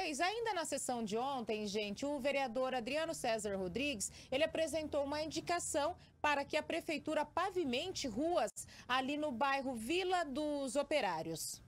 fez. Ainda na sessão de ontem, gente, o vereador Adriano César Rodrigues, ele apresentou uma indicação para que a prefeitura pavimente ruas ali no bairro Vila dos Operários.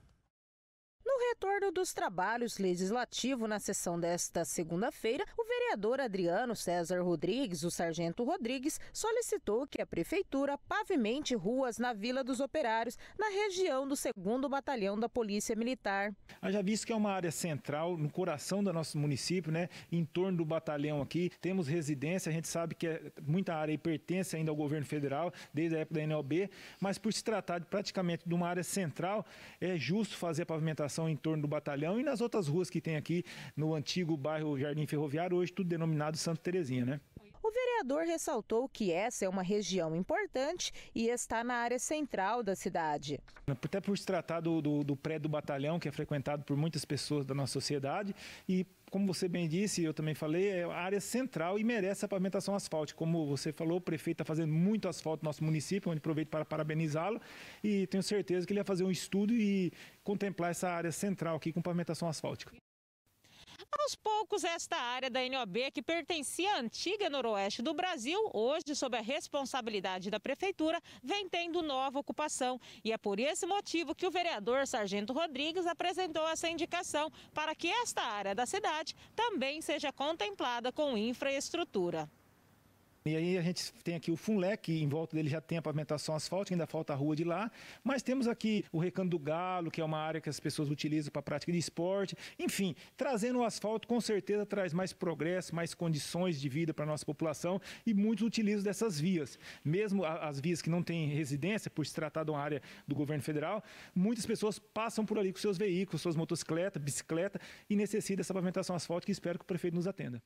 No retorno dos trabalhos legislativos na sessão desta segunda-feira, o vereador Adriano César Rodrigues, o sargento Rodrigues, solicitou que a prefeitura pavimente ruas na Vila dos Operários, na região do 2 Batalhão da Polícia Militar. Já visto que é uma área central, no coração do nosso município, né? Em torno do batalhão aqui, temos residência, a gente sabe que é muita área pertence ainda ao governo federal, desde a época da NLB, mas por se tratar de, praticamente de uma área central, é justo fazer a pavimentação população em torno do batalhão e nas outras ruas que tem aqui no antigo bairro Jardim Ferroviário, hoje tudo denominado Santo Terezinha, né? vereador ressaltou que essa é uma região importante e está na área central da cidade. Até por se tratar do, do, do prédio do batalhão, que é frequentado por muitas pessoas da nossa sociedade, e como você bem disse, eu também falei, é a área central e merece a pavimentação asfáltica. Como você falou, o prefeito está fazendo muito asfalto no nosso município, onde aproveito para parabenizá-lo e tenho certeza que ele vai fazer um estudo e contemplar essa área central aqui com pavimentação asfáltica aos poucos, esta área da NOB, que pertencia à antiga noroeste do Brasil, hoje, sob a responsabilidade da Prefeitura, vem tendo nova ocupação. E é por esse motivo que o vereador Sargento Rodrigues apresentou essa indicação para que esta área da cidade também seja contemplada com infraestrutura. E aí a gente tem aqui o Funlé, que em volta dele já tem a pavimentação asfalto ainda falta a rua de lá. Mas temos aqui o Recanto do Galo, que é uma área que as pessoas utilizam para prática de esporte. Enfim, trazendo o asfalto com certeza traz mais progresso, mais condições de vida para a nossa população e muitos utilizam dessas vias. Mesmo as vias que não têm residência, por se tratar de uma área do governo federal, muitas pessoas passam por ali com seus veículos, suas motocicletas, bicicleta e necessitam dessa pavimentação asfalto que espero que o prefeito nos atenda.